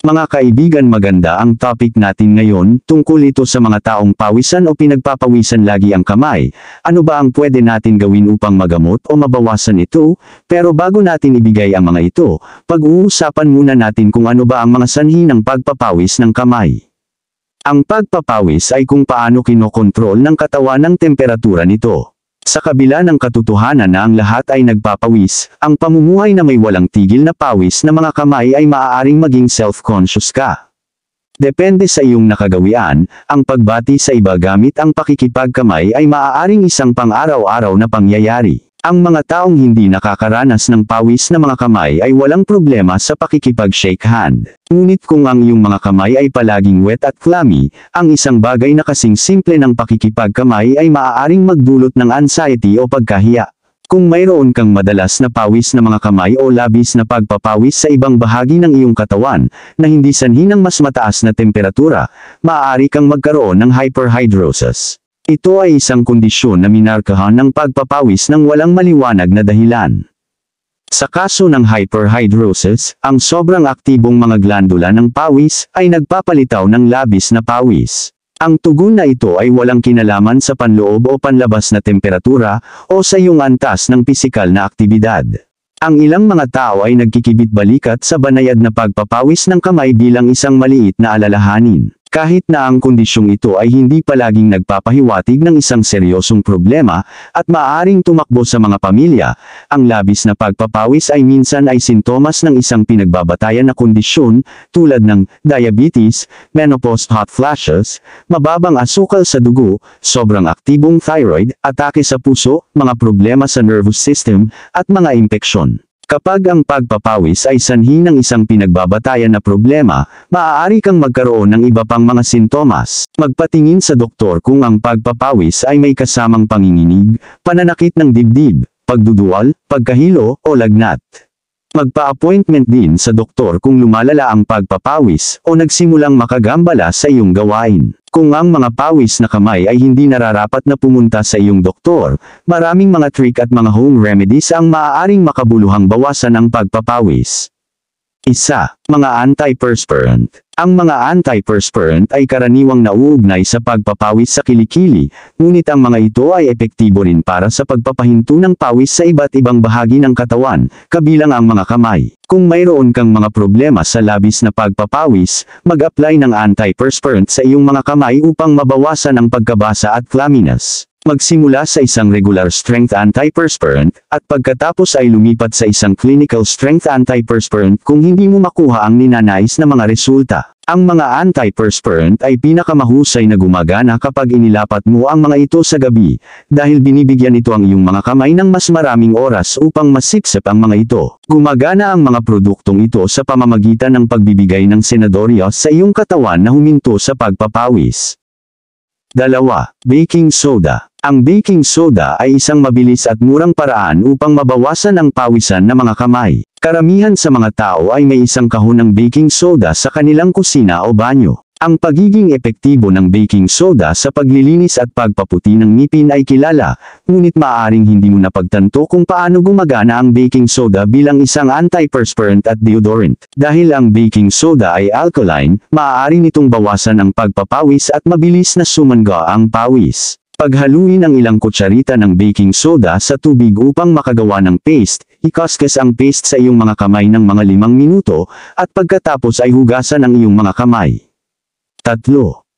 Mga kaibigan maganda ang topic natin ngayon, tungkol ito sa mga taong pawisan o pinagpapawisan lagi ang kamay. Ano ba ang pwede natin gawin upang magamot o mabawasan ito? Pero bago natin ibigay ang mga ito, pag-uusapan muna natin kung ano ba ang mga sanhi ng pagpapawis ng kamay. Ang pagpapawis ay kung paano kinokontrol ng katawan ang temperatura nito. Sa kabila ng katotohanan na ang lahat ay nagpapawis, ang pamumuhay na may walang tigil na pawis na mga kamay ay maaaring maging self-conscious ka. Depende sa iyong nakagawian, ang pagbati sa iba gamit ang pakikipagkamay ay maaaring isang pang-araw-araw na pangyayari. Ang mga taong hindi nakakaranas ng pawis na mga kamay ay walang problema sa pakikipag-shake hand. Ngunit kung ang iyong mga kamay ay palaging wet at clammy, ang isang bagay na kasing simple ng pakikipagkamay ay maaaring magdulot ng anxiety o pagkahiya. Kung mayroon kang madalas na pawis na mga kamay o labis na pagpapawis sa ibang bahagi ng iyong katawan, na hindi sanhi ng mas mataas na temperatura, maaari kang magkaroon ng hyperhidrosis. Ito ay isang kondisyon na minarkahan ng pagpapawis ng walang maliwanag na dahilan. Sa kaso ng hyperhidrosis, ang sobrang aktibong mga glandula ng pawis ay nagpapalitaw ng labis na pawis. Ang tugon na ito ay walang kinalaman sa panloob o panlabas na temperatura o sa iyong antas ng pisikal na aktibidad. Ang ilang mga tao ay nagkikibit balikat sa banayad na pagpapawis ng kamay bilang isang maliit na alalahanin. Kahit na ang kondisyong ito ay hindi palaging nagpapahiwatig ng isang seryosong problema, at maaring tumakbo sa mga pamilya, ang labis na pagpapawis ay minsan ay sintomas ng isang pinagbabatayan na kondisyon, tulad ng diabetes, menopause hot flashes, mababang asukal sa dugo, sobrang aktibong thyroid, atake sa puso, mga problema sa nervous system, at mga impeksyon. Kapag ang pagpapawis ay sanhi ng isang pinagbabatayan na problema, maaari kang magkaroon ng iba pang mga sintomas. Magpatingin sa doktor kung ang pagpapawis ay may kasamang panginginig, pananakit ng dibdib, pagdudual, pagkahilo, o lagnat. Magpa-appointment din sa doktor kung lumalala ang pagpapawis o nagsimulang makagambala sa iyong gawain. Kung ang mga pawis na kamay ay hindi nararapat na pumunta sa iyong doktor, maraming mga trick at mga home remedies ang maaaring makabuluhang bawasan ang pagpapawis. Isa, mga antiperspirant. Ang mga antiperspirant ay karaniwang nauugnay sa pagpapawis sa kilikili, ngunit ang mga ito ay epektibo rin para sa pagpapahinto ng pawis sa iba't ibang bahagi ng katawan, kabilang ang mga kamay. Kung mayroon kang mga problema sa labis na pagpapawis, mag-apply ng antiperspirant sa iyong mga kamay upang mabawasan ang pagkabasa at clamminess. Magsimula sa isang regular strength antiperspirant, at pagkatapos ay lumipat sa isang clinical strength antiperspirant kung hindi mo makuha ang ninanais na mga resulta. Ang mga antiperspirant ay pinakamahusay na gumagana kapag inilapat mo ang mga ito sa gabi, dahil binibigyan ito ang iyong mga kamay ng mas maraming oras upang masipsip ang mga ito. Gumagana ang mga produktong ito sa pamamagitan ng pagbibigay ng senadoryo sa iyong katawan na huminto sa pagpapawis. 2. Baking soda ang baking soda ay isang mabilis at murang paraan upang mabawasan ang pawisan ng mga kamay. Karamihan sa mga tao ay may isang kahon ng baking soda sa kanilang kusina o banyo. Ang pagiging epektibo ng baking soda sa paglilinis at pagpaputi ng ngipin ay kilala, ngunit maaaring hindi mo napagtanto kung paano gumagana ang baking soda bilang isang antiperspirant at deodorant. Dahil ang baking soda ay alkaline, maaari nitong bawasan ang pagpapawis at mabilis na sumanga ang pawis. Paghaluin ang ilang kutsarita ng baking soda sa tubig upang makagawa ng paste, ikaskas ang paste sa iyong mga kamay ng mga limang minuto, at pagkatapos ay hugasan ang iyong mga kamay. 3.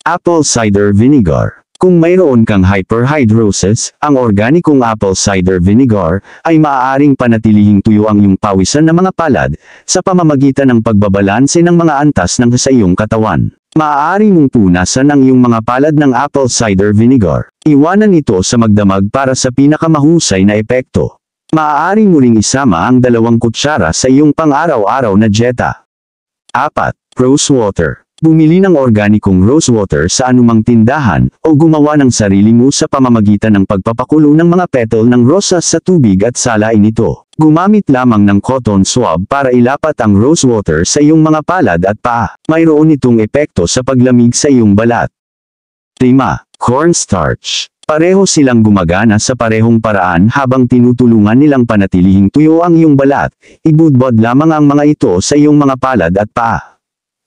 Apple Cider Vinegar kung mayroon kang hyperhidrosis, ang organikong apple cider vinegar ay maaaring panatilihing tuyo ang iyong pawisan ng mga palad sa pamamagitan ng pagbabalanse ng mga antas ng sa iyong katawan. Maaari mong punasan ang iyong mga palad ng apple cider vinegar. Iwanan ito sa magdamag para sa pinakamahusay na epekto. Maaari mo ring isama ang dalawang kutsara sa iyong pang-araw-araw na dieta. 4. Rose water bumili ng organikong rose water sa anumang tindahan, o gumawa ng sarili mo sa pamamagitan ng pagpapakulo ng mga petal ng rosas sa tubig at salain ito. Gumamit lamang ng cotton swab para ilapat ang rose water sa iyong mga palad at paa. Mayroon itong epekto sa paglamig sa iyong balat. Tema, Cornstarch Pareho silang gumagana sa parehong paraan habang tinutulungan nilang panatilihing tuyo ang iyong balat, ibudbod lamang ang mga ito sa iyong mga palad at paa.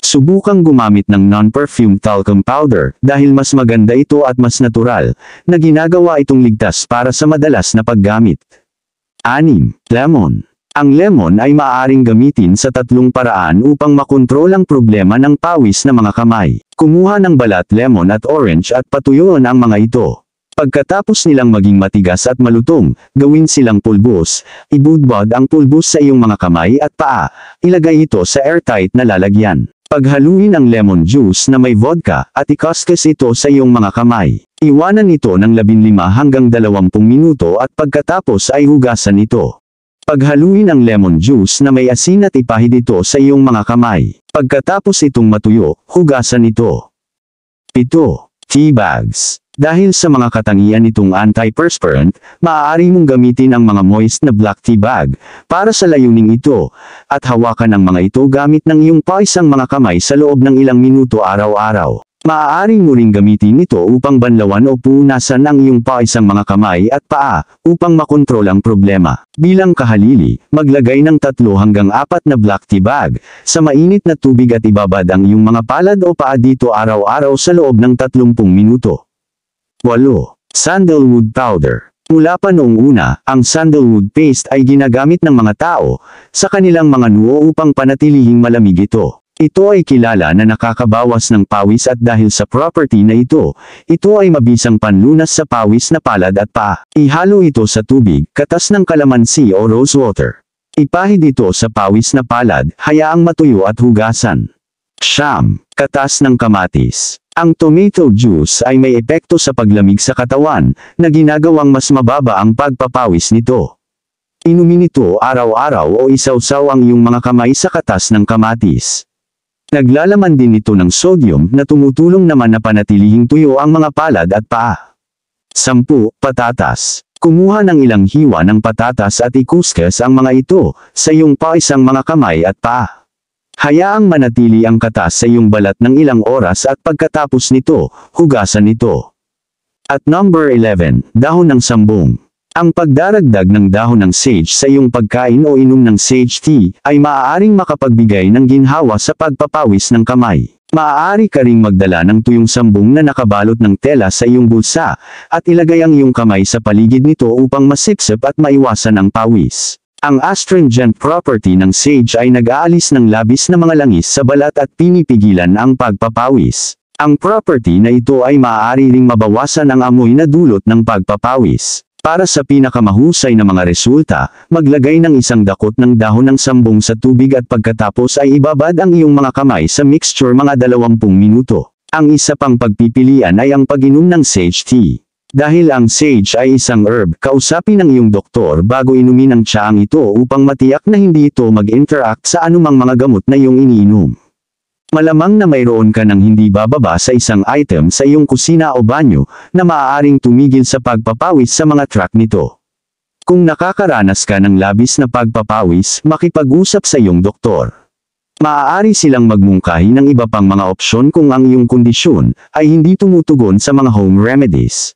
Subukang gumamit ng non-perfume talcum powder dahil mas maganda ito at mas natural, na ginagawa itong ligtas para sa madalas na paggamit. 6. Lemon Ang lemon ay maaaring gamitin sa tatlong paraan upang makontrol ang problema ng pawis na mga kamay. Kumuha ng balat lemon at orange at patuyuan ang mga ito. Pagkatapos nilang maging matigas at malutong, gawin silang pulbos, ibudbod ang pulbos sa iyong mga kamay at paa, ilagay ito sa airtight na lalagyan. Paghaluin ang lemon juice na may vodka at ikaskas ito sa iyong mga kamay. Iwanan ito ng 15 hanggang 20 minuto at pagkatapos ay hugasan ito. Paghaluin ang lemon juice na may asin at ipahid ito sa iyong mga kamay. Pagkatapos itong matuyo, hugasan ito. 7. Tea bags dahil sa mga katangian nitong antiperspirant, maaari mong gamitin ang mga moist na black tea bag para sa layuning ito, at hawakan ang mga ito gamit ng iyong paisang mga kamay sa loob ng ilang minuto araw-araw. Maaari mo ring gamitin ito upang banlawan o punasan ang iyong paisang mga kamay at paa upang makontrol ang problema. Bilang kahalili, maglagay ng tatlo hanggang apat na black tea bag sa mainit na tubig at ibabad ang iyong mga palad o paa dito araw-araw sa loob ng 30 minuto. 8. Sandalwood Powder Mula pa noong una, ang sandalwood paste ay ginagamit ng mga tao sa kanilang mga nuo upang panatilihing malamig ito. Ito ay kilala na nakakabawas ng pawis at dahil sa property na ito, ito ay mabisang panlunas sa pawis na palad at paa. Ihalo ito sa tubig, katas ng kalamansi o rose water. Ipahid ito sa pawis na palad, hayaang matuyo at hugasan. Siyam, katas ng kamatis. Ang tomato juice ay may epekto sa paglamig sa katawan, na ginagawang mas mababa ang pagpapawis nito. Inumin ito araw-araw o isawsaw ang iyong mga kamay sa katas ng kamatis. Naglalaman din ito ng sodium na tumutulong naman na panatilihing tuyo ang mga palad at paa. 10. Patatas Kumuha ng ilang hiwa ng patatas at ikuskes ang mga ito sa iyong paisang mga kamay at paa. Hayaang manatili ang katas sa iyong balat ng ilang oras at pagkatapos nito, hugasan ito. At number 11, dahon ng sambong. Ang pagdaragdag ng dahon ng sage sa iyong pagkain o inom ng sage tea ay maaaring makapagbigay ng ginhawa sa pagpapawis ng kamay. Maaari ka ring magdala ng tuyong sambong na nakabalot ng tela sa iyong bulsa at ilagay ang iyong kamay sa paligid nito upang masipsip at maiwasan ang pawis. Ang astringent property ng sage ay nag-aalis ng labis na mga langis sa balat at pinipigilan ang pagpapawis. Ang property na ito ay maaari ring mabawasan ang amoy na dulot ng pagpapawis. Para sa pinakamahusay na mga resulta, maglagay ng isang dakot ng dahon ng sambong sa tubig at pagkatapos ay ibabad ang iyong mga kamay sa mixture mga 20 minuto. Ang isa pang pagpipilian ay ang pag-inom ng sage tea. Dahil ang sage ay isang herb, kausapin ang iyong doktor bago inumin ang tsaang ito upang matiyak na hindi ito mag-interact sa anumang mga gamot na iyong iniinom. Malamang na mayroon ka ng hindi bababa sa isang item sa iyong kusina o banyo na maaaring tumigil sa pagpapawis sa mga track nito. Kung nakakaranas ka ng labis na pagpapawis, makipag-usap sa iyong doktor. Maaari silang magmungkahi ng iba pang mga opsyon kung ang iyong kondisyon ay hindi tumutugon sa mga home remedies.